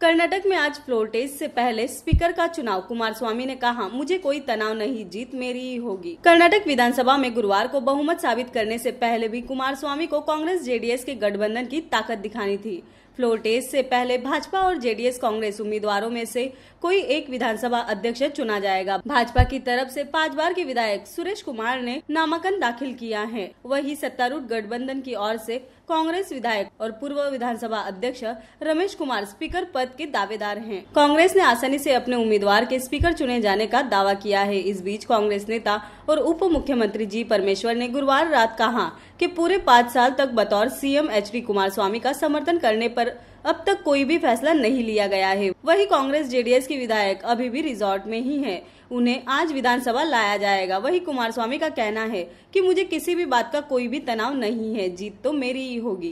कर्नाटक में आज floor test से पहले स्पीकर का चुनाव कुमार स्वामी ने कहा मुझे कोई तनाव नहीं जीत मेरी ही होगी कर्नाटक विधानसभा में गुरुवार को बहुमत साबित करने से पहले भी कुमार स्वामी को कांग्रेस जेडीएस के गठबंधन की ताकत दिखानी थी फ्लोर टेस्ट से पहले भाजपा और जेडीएस कांग्रेस उम्मीदवारों में से कोई एक विधानसभा अध्यक्ष चुना जाएगा भाजपा की तरफ से पांच बार के विधायक सुरेश कुमार ने नामांकन दाखिल किया है वही सत्तारूढ़ गठबंधन की ओर से कांग्रेस विधायक और पूर्व विधानसभा अध्यक्ष रमेश कुमार स्पीकर पद के दावेदार हैं। कांग्रेस ने आसानी से अपने उम्मीदवार के स्पीकर चुने जाने का दावा किया है इस बीच कांग्रेस नेता और उप मुख्यमंत्री जी परमेश्वर ने गुरुवार रात कहा कि पूरे पाँच साल तक बतौर CM H D Kumaraswamy का समर्थन करने पर अब तक कोई भी फैसला नहीं लिया गया है वही कांग्रेस जेडीएस के विधायक अभी भी रिजॉर्ट में ही हैं। उन्हें आज विधानसभा लाया जाएगा वही कुमार स्वामी का कहना है कि मुझे किसी भी बात का कोई भी तनाव नहीं है जीत तो मेरी ही होगी